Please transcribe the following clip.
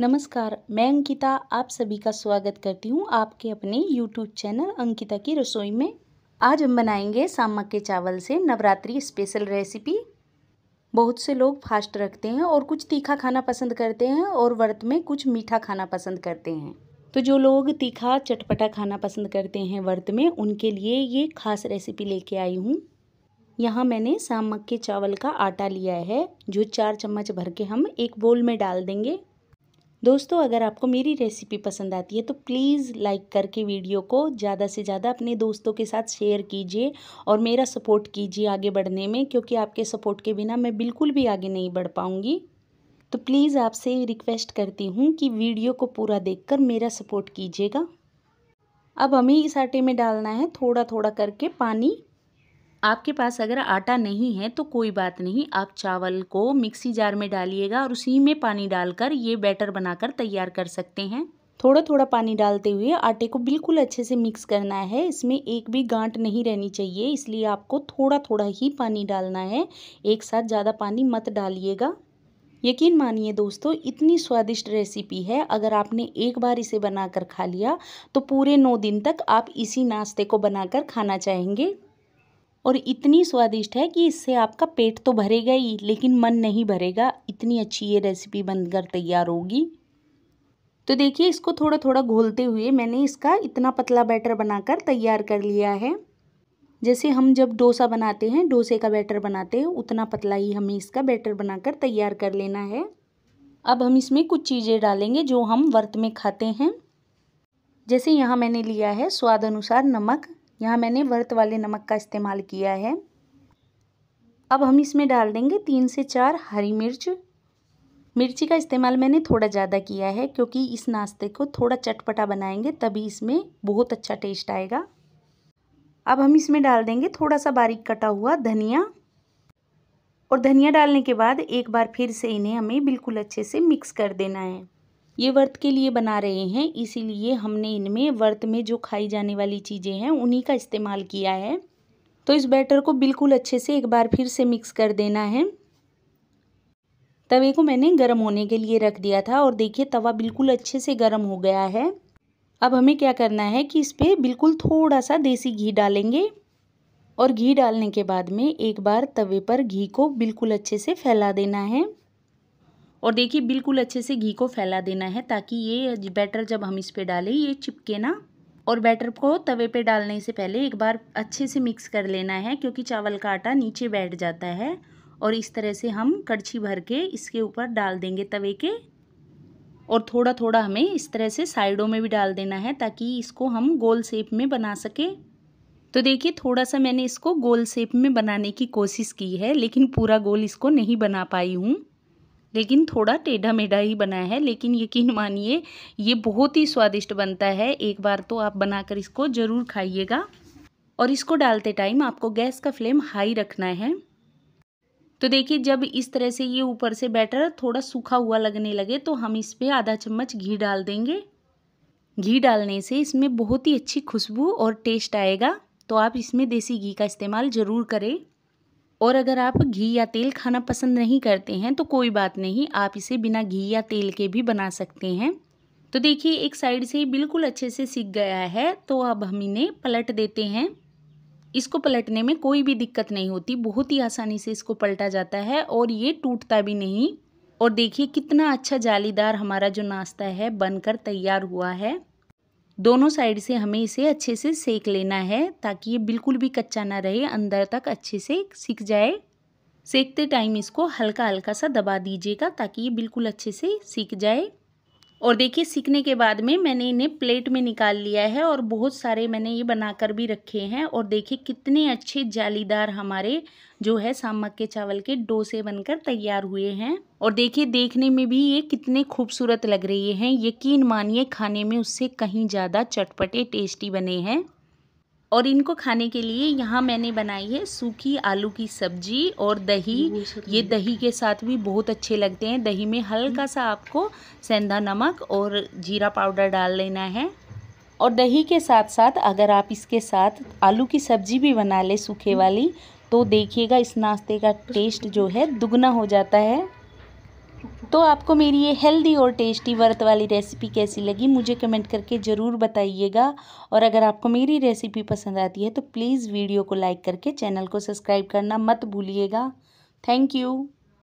नमस्कार मैं अंकिता आप सभी का स्वागत करती हूँ आपके अपने यूट्यूब चैनल अंकिता की रसोई में आज हम बनाएंगे सामक के चावल से नवरात्रि स्पेशल रेसिपी बहुत से लोग फास्ट रखते हैं और कुछ तीखा खाना पसंद करते हैं और व्रत में कुछ मीठा खाना पसंद करते हैं तो जो लोग तीखा चटपटा खाना पसंद करते हैं व्रत में उनके लिए ये खास रेसिपी लेके आई हूँ यहाँ मैंने सामक के चावल का आटा लिया है जो चार चम्मच भर के हम एक बोल में डाल देंगे दोस्तों अगर आपको मेरी रेसिपी पसंद आती है तो प्लीज़ लाइक करके वीडियो को ज़्यादा से ज़्यादा अपने दोस्तों के साथ शेयर कीजिए और मेरा सपोर्ट कीजिए आगे बढ़ने में क्योंकि आपके सपोर्ट के बिना मैं बिल्कुल भी आगे नहीं बढ़ पाऊँगी तो प्लीज़ आपसे रिक्वेस्ट करती हूँ कि वीडियो को पूरा कर मेरा सपोर्ट कीजिएगा अब हमें इस आटे में डालना है थोड़ा थोड़ा करके पानी आपके पास अगर आटा नहीं है तो कोई बात नहीं आप चावल को मिक्सी जार में डालिएगा और उसी में पानी डालकर ये बैटर बनाकर तैयार कर सकते हैं थोड़ा थोड़ा पानी डालते हुए आटे को बिल्कुल अच्छे से मिक्स करना है इसमें एक भी गांठ नहीं रहनी चाहिए इसलिए आपको थोड़ा थोड़ा ही पानी डालना है एक साथ ज़्यादा पानी मत डालिएगा यकीन मानिए दोस्तों इतनी स्वादिष्ट रेसिपी है अगर आपने एक बार इसे बनाकर खा लिया तो पूरे नौ दिन तक आप इसी नाश्ते को बनाकर खाना चाहेंगे और इतनी स्वादिष्ट है कि इससे आपका पेट तो भरेगा ही लेकिन मन नहीं भरेगा इतनी अच्छी ये रेसिपी बनकर तैयार होगी तो देखिए इसको थोड़ा थोड़ा घोलते हुए मैंने इसका इतना पतला बैटर बनाकर तैयार कर लिया है जैसे हम जब डोसा बनाते हैं डोसे का बैटर बनाते हैं उतना पतला ही हमें इसका बैटर बनाकर तैयार कर लेना है अब हम इसमें कुछ चीज़ें डालेंगे जो हम व्रत में खाते हैं जैसे यहाँ मैंने लिया है स्वाद अनुसार नमक यहाँ मैंने वर्त वाले नमक का इस्तेमाल किया है अब हम इसमें डाल देंगे तीन से चार हरी मिर्च मिर्ची का इस्तेमाल मैंने थोड़ा ज़्यादा किया है क्योंकि इस नाश्ते को थोड़ा चटपटा बनाएंगे तभी इसमें बहुत अच्छा टेस्ट आएगा अब हम इसमें डाल देंगे थोड़ा सा बारीक कटा हुआ धनिया और धनिया डालने के बाद एक बार फिर से इन्हें हमें बिल्कुल अच्छे से मिक्स कर देना है ये व्रत के लिए बना रहे हैं इसीलिए हमने इनमें व्रत में जो खाई जाने वाली चीज़ें हैं उन्हीं का इस्तेमाल किया है तो इस बैटर को बिल्कुल अच्छे से एक बार फिर से मिक्स कर देना है तवे को मैंने गर्म होने के लिए रख दिया था और देखिए तवा बिल्कुल अच्छे से गर्म हो गया है अब हमें क्या करना है कि इस पर बिल्कुल थोड़ा सा देसी घी डालेंगे और घी डालने के बाद में एक बार तवे पर घी को बिल्कुल अच्छे से फैला देना है और देखिए बिल्कुल अच्छे से घी को फैला देना है ताकि ये बैटर जब हम इस पर डालें ये चिपके ना और बैटर को तवे पे डालने से पहले एक बार अच्छे से मिक्स कर लेना है क्योंकि चावल का आटा नीचे बैठ जाता है और इस तरह से हम कड़छी भर के इसके ऊपर डाल देंगे तवे के और थोड़ा थोड़ा हमें इस तरह से साइडों में भी डाल देना है ताकि इसको हम गोल शेप में बना सकें तो देखिए थोड़ा सा मैंने इसको गोल शेप में बनाने की कोशिश की है लेकिन पूरा गोल इसको नहीं बना पाई हूँ लेकिन थोड़ा टेढ़ा मेढ़ा ही बना है लेकिन यकीन मानिए ये बहुत ही स्वादिष्ट बनता है एक बार तो आप बनाकर इसको ज़रूर खाइएगा और इसको डालते टाइम आपको गैस का फ्लेम हाई रखना है तो देखिए जब इस तरह से ये ऊपर से बैटर थोड़ा सूखा हुआ लगने लगे तो हम इस पर आधा चम्मच घी डाल देंगे घी डालने से इसमें बहुत ही अच्छी खुशबू और टेस्ट आएगा तो आप इसमें देसी घी का इस्तेमाल ज़रूर करें और अगर आप घी या तेल खाना पसंद नहीं करते हैं तो कोई बात नहीं आप इसे बिना घी या तेल के भी बना सकते हैं तो देखिए एक साइड से ही बिल्कुल अच्छे से सीख गया है तो अब हम इन्हें पलट देते हैं इसको पलटने में कोई भी दिक्कत नहीं होती बहुत ही आसानी से इसको पलटा जाता है और ये टूटता भी नहीं और देखिए कितना अच्छा जालीदार हमारा जो नाश्ता है बनकर तैयार हुआ है दोनों साइड से हमें इसे अच्छे से सेक लेना है ताकि ये बिल्कुल भी कच्चा ना रहे अंदर तक अच्छे से सीख जाए सेकते टाइम इसको हल्का हल्का सा दबा दीजिएगा ताकि ये बिल्कुल अच्छे से सीख जाए और देखिए सीखने के बाद में मैंने इन्हें प्लेट में निकाल लिया है और बहुत सारे मैंने ये बनाकर भी रखे हैं और देखिए कितने अच्छे जालीदार हमारे जो है सामक के चावल के डोसे बनकर तैयार हुए हैं और देखिए देखने में भी ये कितने खूबसूरत लग रहे हैं यकीन मानिए खाने में उससे कहीं ज़्यादा चटपटे टेस्टी बने हैं और इनको खाने के लिए यहाँ मैंने बनाई है सूखी आलू की सब्जी और दही ये अच्छा दही के साथ भी बहुत अच्छे लगते हैं दही में हल्का सा आपको सेंधा नमक और जीरा पाउडर डाल लेना है और दही के साथ साथ अगर आप इसके साथ आलू की सब्जी भी बना ले सूखे वाली तो देखिएगा इस नाश्ते का टेस्ट जो है दुगना हो जाता है तो आपको मेरी ये हेल्दी और टेस्टी व्रत वाली रेसिपी कैसी लगी मुझे कमेंट करके ज़रूर बताइएगा और अगर आपको मेरी रेसिपी पसंद आती है तो प्लीज़ वीडियो को लाइक करके चैनल को सब्सक्राइब करना मत भूलिएगा थैंक यू